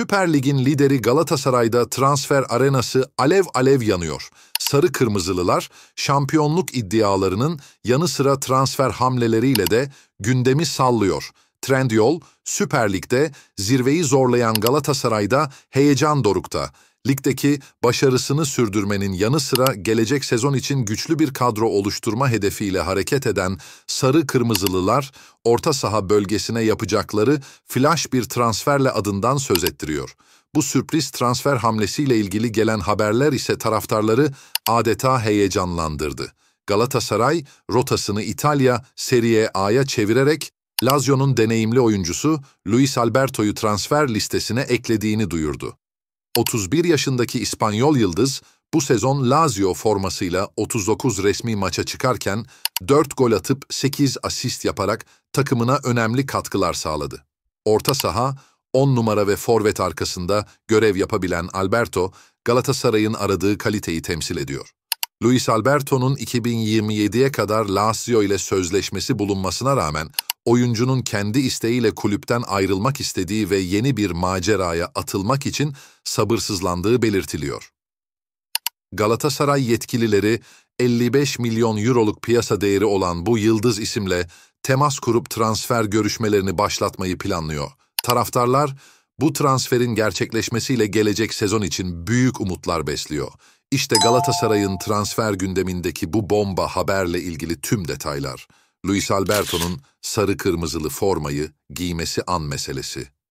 Süper Lig'in lideri Galatasaray'da transfer arenası alev alev yanıyor. Sarı Kırmızılılar, şampiyonluk iddialarının yanı sıra transfer hamleleriyle de gündemi sallıyor. Trendyol, Süper Lig'de zirveyi zorlayan Galatasaray'da heyecan dorukta ligdeki başarısını sürdürmenin yanı sıra gelecek sezon için güçlü bir kadro oluşturma hedefiyle hareket eden Sarı Kırmızılılar, orta saha bölgesine yapacakları flash bir transferle adından söz ettiriyor. Bu sürpriz transfer hamlesiyle ilgili gelen haberler ise taraftarları adeta heyecanlandırdı. Galatasaray, rotasını İtalya Serie A'ya çevirerek Lazio'nun deneyimli oyuncusu Luis Alberto'yu transfer listesine eklediğini duyurdu. 31 yaşındaki İspanyol yıldız bu sezon Lazio formasıyla 39 resmi maça çıkarken 4 gol atıp 8 asist yaparak takımına önemli katkılar sağladı. Orta saha, 10 numara ve forvet arkasında görev yapabilen Alberto, Galatasaray'ın aradığı kaliteyi temsil ediyor. Luis Alberto'nun 2027'ye kadar Lazio ile sözleşmesi bulunmasına rağmen oyuncunun kendi isteğiyle kulüpten ayrılmak istediği ve yeni bir maceraya atılmak için sabırsızlandığı belirtiliyor. Galatasaray yetkilileri 55 milyon euroluk piyasa değeri olan bu yıldız isimle temas kurup transfer görüşmelerini başlatmayı planlıyor. Taraftarlar bu transferin gerçekleşmesiyle gelecek sezon için büyük umutlar besliyor. İşte Galatasaray'ın transfer gündemindeki bu bomba haberle ilgili tüm detaylar. Luis Alberto'nun sarı kırmızılı formayı giymesi an meselesi.